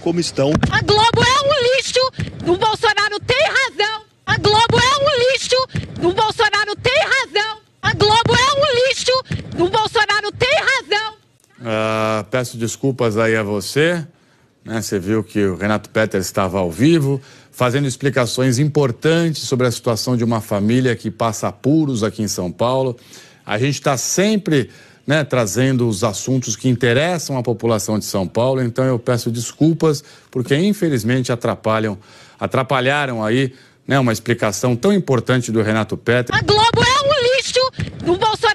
como estão. A Globo é um lixo, o Bolsonaro tem razão. A Globo é um lixo, o Bolsonaro tem razão. A Globo é um lixo, o Bolsonaro tem razão. Ah, peço desculpas aí a você. Né? Você viu que o Renato Petter estava ao vivo, fazendo explicações importantes sobre a situação de uma família que passa apuros aqui em São Paulo. A gente está sempre né, trazendo os assuntos que interessam a população de São Paulo. Então eu peço desculpas porque infelizmente atrapalham, atrapalharam aí, né, uma explicação tão importante do Renato Petri. A Globo é um lixo, o Bolsonaro